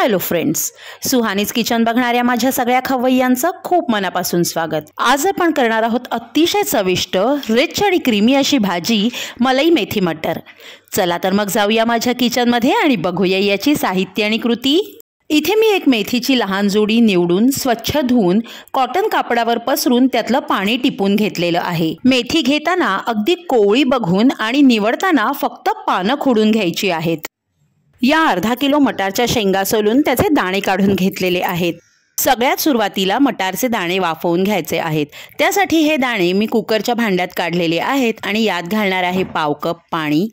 hello friends सुहानीज kitchen बघणाऱ्या माझ्या सगळ्या खवय्यांचं खूप मनापासून स्वागत आज आपण करणार आहोत अतिशय चविष्ट रिच आणि क्रीमी अशी भाजी मलई मेथी मटर चला तर मग जाऊया माझ्या किचनमध्ये आणि बघूया याची साहित्य आणि कृती इथे मी एक मेथीची लहान जोडी निवडून स्वच्छ धुवून कॉटन कापडावर पसरून त्यातलं पाणी टिपून घेतलेलं आहे मेथी घेताना अगदी कोवळी बघून आणि निवडताना फक्त पानं खोडून घ्यायची आहेत या अर्धा किलो मटारच्या शेंगा सोलून त्याचे दाणे काढून घेतलेले आहेत सगळ्यात सुरुवातीला मटारचे दाणे वाफवून घ्यायचे आहेत त्यासाठी हे दाणे मी कुकरच्या भांड्यात काढलेले आहेत आणि यात घालणार आहे पाव कप पाणी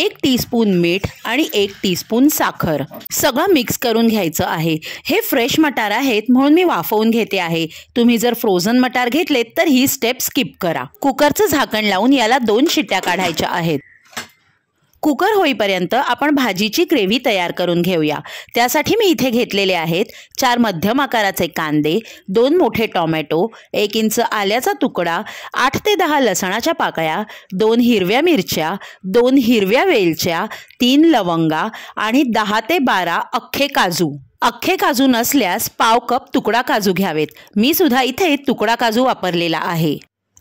एक टीस्पून मीठ आणि एक टीस्पून साखर सगळं मिक्स करून घ्यायचं आहे हे फ्रेश मटार आहेत म्हणून मी वाफवून घेते आहे तुम्ही जर फ्रोझन मटार घेतलेत तर ही स्टेप स्किप करा कुकरचं झाकण लावून याला दोन शिट्ट्या काढायच्या आहेत कुकर होईपर्यंत आपण भाजीची ग्रेव्ही तयार करून घेऊया त्यासाठी मी इथे घेतलेले आहेत चार मध्यम आकाराचे कांदे दोन मोठे टॉमॅटो एक इंच आल्याचा तुकडा आठ ते दहा लसणाच्या पाकळ्या दोन हिरव्या मिरच्या दोन हिरव्या वेलच्या तीन लवंगा आणि दहा ते बारा अख्खे काजू अख्खे काजू नसल्यास पाव कप तुकडा काजू घ्यावेत मी सुद्धा इथे तुकडा काजू वापरलेला आहे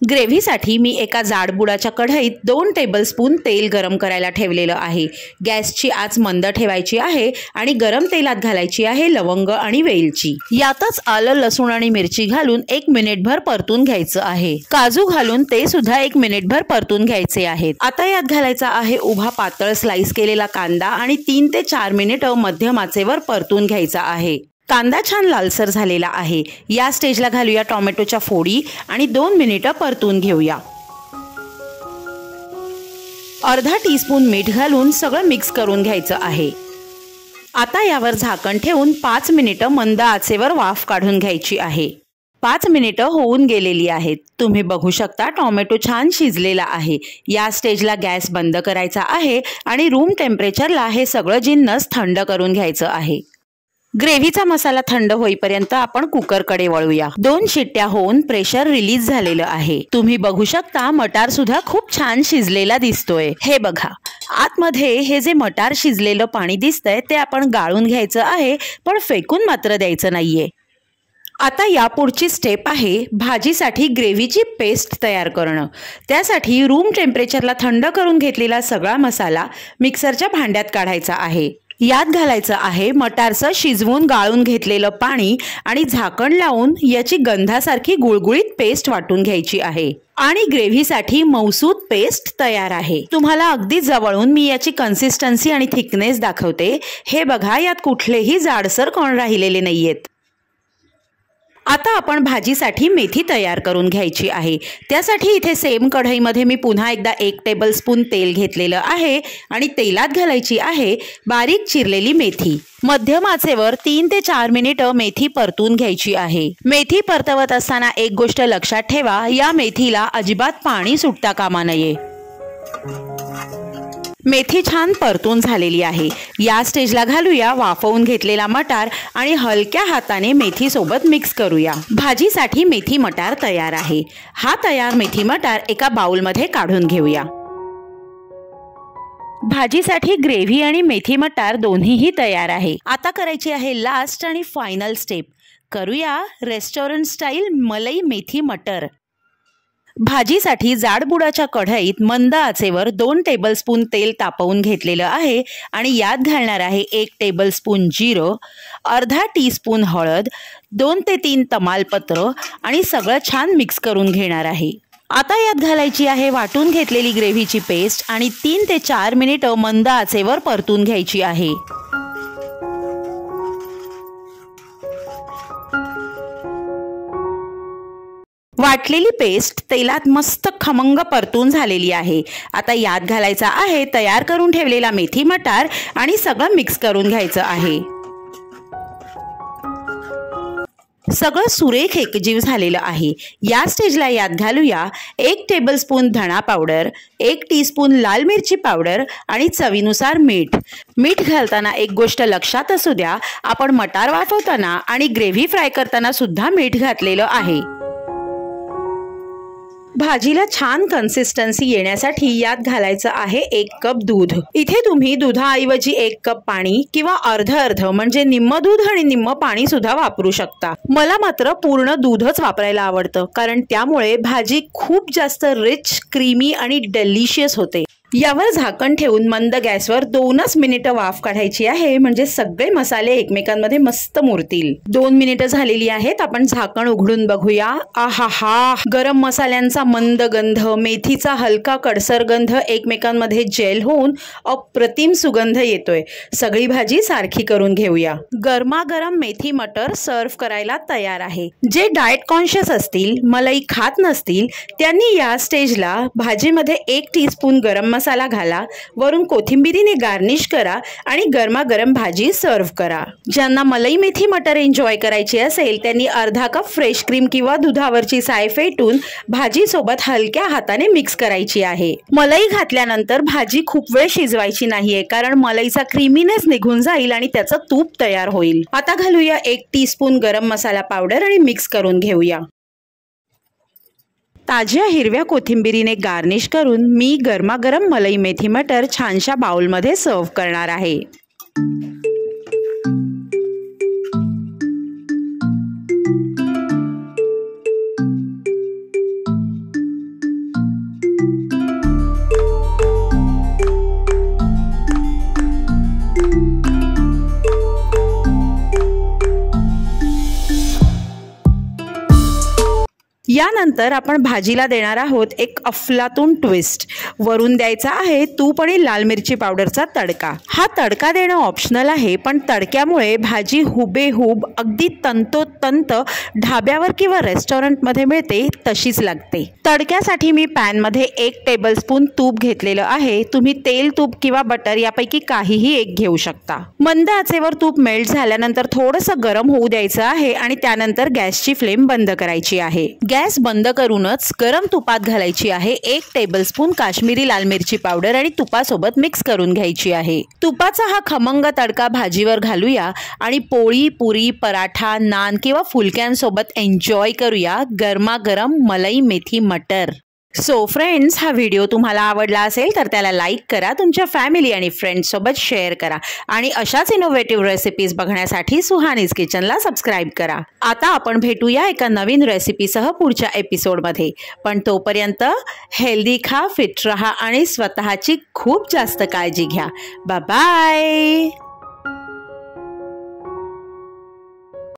ग्रेव्हीसाठी मी एका जाडबुडाच्या कढईत दोन टेबलस्पून तेल गरम करायला ठेवलेलं आहे गॅसची आज मंद ठेवायची आहे आणि गरम तेलात घालायची आहे लवंग आणि वेलची यातच आलं लसूण आणि मिरची घालून एक मिनिटभर परतून घ्यायचं आहे काजू घालून ते सुद्धा एक मिनिटभर परतून घ्यायचे आहेत आता यात घालायचा आहे उभा पातळ स्लाइस केलेला कांदा आणि तीन ते चार मिनिटं मध्यमाचेवर परतून घ्यायचा आहे कांदा छान लालसर झालेला आहे या स्टेजला घालूया टॉमॅटोच्या फोडी आणि दोन मिनिटं परतून घेऊया अर्धा टीस्पून मीठ घालून सगळं मिक्स करून घ्यायचं आहे आता यावर झाकण ठेवून पाच मिनिटं मंद आचेवर वाफ काढून घ्यायची आहे पाच मिनिटं होऊन गेलेली आहेत तुम्ही बघू शकता टॉमॅटो छान शिजलेला आहे या स्टेजला गॅस बंद करायचा आहे आणि रूम टेम्परेचरला हे सगळं जिन्नस थंड करून घ्यायचं आहे ग्रेव्हीचा मसाला थंड होईपर्यंत आपण कुकर कडे वळूया दोन शिट्ट्या होऊन प्रेशर रिलीज झालेलं आहे तुम्ही बघू शकता मटार सुद्धा खूप छान शिजलेला दिसतोय हे बघा आतमध्ये हे जे मटार शिजलेलं पाणी दिसतंय ते आपण गाळून घ्यायचं आहे पण फेकून मात्र द्यायचं नाहीये आता यापुढची स्टेप आहे भाजीसाठी ग्रेव्हीची पेस्ट तयार करणं त्यासाठी रूम टेम्परेचरला थंड करून घेतलेला सगळा मसाला मिक्सरच्या भांड्यात काढायचा आहे यात घालायचं आहे मटारचं शिजवून गाळून घेतलेलं पाणी आणि झाकण लावून याची गंधासारखी गुळगुळीत पेस्ट वाटून घ्यायची आहे आणि ग्रेव्हीसाठी मौसूद पेस्ट तयार आहे तुम्हाला अगदी जवळून मी याची कन्सिस्टन्सी आणि थिकनेस दाखवते हे बघा यात कुठलेही जाडसर कोण राहिलेले नाहीयेत आता आपण भाजीसाठी मेथी तयार करून घ्यायची आहे त्यासाठी इथे सेम कढईमध्ये मी पुन्हा एकदा एक टेबलस्पून तेल घेतलेलं आहे आणि तेलात घालायची आहे बारीक चिरलेली मेथी मध्यम आचेवर तीन ते चार मिनिट मेथी परतून घ्यायची आहे मेथी परतवत असताना एक गोष्ट लक्षात ठेवा या मेथीला अजिबात पाणी सुटता कामा नये मेथी छान परतून झालेली आहे या स्टेजला घालूया वाफवून घेतलेला मटार आणि हलक्या हाताने मेथी सोबत मिक्स करूया भाजीसाठी मेथी मटार तयार आहे हा तयार मेथी मटार एका बाउलमध्ये काढून घेऊया भाजीसाठी ग्रेव्ही आणि मेथी मटार दोन्हीही तयार आहे आता करायची आहे लास्ट आणि फायनल स्टेप करूया रेस्टॉरंट स्टाईल मलई मेथी मटर भाजीसाठी जाडबुडाच्या कढईत मंद आचेवर दोन टेबलस्पून तेल तापवून घेतलेलं आहे आणि यात घालणार आहे एक टेबलस्पून जिरं अर्धा टीस्पून हळद दोन ते तीन तमालपत्र आणि सगळं छान मिक्स करून घेणार आहे आता यात घालायची आहे वाटून घेतलेली ग्रेव्हीची पेस्ट आणि तीन ते चार मिनिटं मंद आचेवर परतून घ्यायची आहे वाटलेली पेस्ट तेलात मस्त खमंग परतून झालेली आहे आता यात घालायचा आहे तयार करून ठेवलेला मेथी मटार आणि सगळं मिक्स करून घ्यायचं आहे सगळं सुरेख एकजीव झालेलं आहे या स्टेजला यात घालूया एक टेबलस्पून धणा पावडर एक स्पून लाल मिरची पावडर आणि चवीनुसार मीठ मीठ घालताना एक गोष्ट लक्षात असू द्या आपण मटार वाफवताना आणि ग्रेव्ही फ्राय करताना सुद्धा मीठ घातलेलं आहे भाजीला छान कन्सिस्टन्सी येण्यासाठी यात घालायचं आहे एक कप दूध इथे तुम्ही दुधाऐवजी एक कप पाणी किंवा अर्ध अर्ध म्हणजे निम्म दूध आणि निम्म पाणी सुद्धा वापरू शकता मला मात्र पूर्ण दूधच वापरायला आवडतं कारण त्यामुळे भाजी खूप जास्त रिच क्रीमी आणि डेलिशियस होते यावर झाकण ठेवून मंद गॅसवर दोनच मिनिटं वाफ काढायची आहे म्हणजे सगळे मसाले एकमेकांमध्ये मस्त मुरतील दोन मिनिटं झालेली आहेत आपण झाकण उघडून बघूया आहा हा गरम मसाल्यांचा मंद गंध मेथीचा हलका कडसर गंध एकमेकांमध्ये जेल होऊन अप्रतिम सुगंध येतोय सगळी भाजी सारखी करून घेऊया गरमागरम मेथी मटर सर्व्ह करायला तयार आहे जे डाएट कॉन्शियस असतील मलाई खात नसतील त्यांनी या स्टेजला भाजीमध्ये एक स्पून गरम मसाला घाला वरून कोथिंबिरीने गार्निश करा आणि गरमागरम भाजी सर्व्ह करा ज्यांना मलई मेथी मटर एन्जॉय करायची असेल त्यांनी अर्धा कप फ्रेश क्रीम किंवा दुधावरची साय फेटून भाजीसोबत हलक्या हाताने मिक्स करायची आहे मलई घातल्यानंतर भाजी खूप वेळ शिजवायची नाहीये कारण मलईचा क्रीमीनेस निघून जाईल आणि त्याचं तूप तयार होईल आता घालूया एक टी स्पून गरम मसाला पावडर आणि मिक्स करून घेऊया ताज्या हिरव्या कोथिंबिरीने गार्निश करून मी गरमागरम मलई मेथी मटर छानशा बाउलमध्ये सर्व्ह करणार आहे यानंतर आपण भाजीला देणार आहोत एक अफलातून ट्विस्ट वरून द्यायचा आहे तूप आणि लाल मिरची पावडरचा तडका हा तडका देणं ऑप्शनल आहे पण तडक्यामुळे भाजी हुबेहूब अगदी तंतोतंत ढाब्यावर किंवा रेस्टॉरंटमध्ये मिळते तशीच लागते तडक्यासाठी मी पॅनमध्ये एक टेबलस्पून तूप घेतलेलं आहे तुम्ही तेल तूप किंवा बटर यापैकी काहीही एक घेऊ शकता मंद आचेवर तूप मेल्ट झाल्यानंतर थोडंसं गरम होऊ द्यायचं आहे आणि त्यानंतर गॅसची फ्लेम बंद करायची आहे गॅस गॅस बंद करूनच गरम तुपात घालायची आहे एक टेबलस्पून काश्मीरी लाल मिरची पावडर आणि तुपासोबत मिक्स करून घ्यायची आहे तुपाचा हा खमंग तडका भाजीवर घालूया आणि पोळी पुरी पराठा नान किंवा फुलक्यांसोबत एन्जॉय करूया गरमागरम मलाई मेथी मटर सो फ्रेंड्स हा व्हिडिओ तुम्हाला आवडला असेल तर त्याला लाईक करा तुमच्या फॅमिली आणि फ्रेंड्ससोबत शेअर करा आणि अशाच इनोव्हेटिव्ह रेसिपीज बघण्यासाठी सुहानीज किचनला सबस्क्राईब करा आता आपण भेटूया एका नवीन रेसिपीसह पुढच्या एपिसोडमध्ये पण तोपर्यंत हेल्दी खा फिट रहा आणि स्वतःची खूप जास्त काळजी घ्या बाय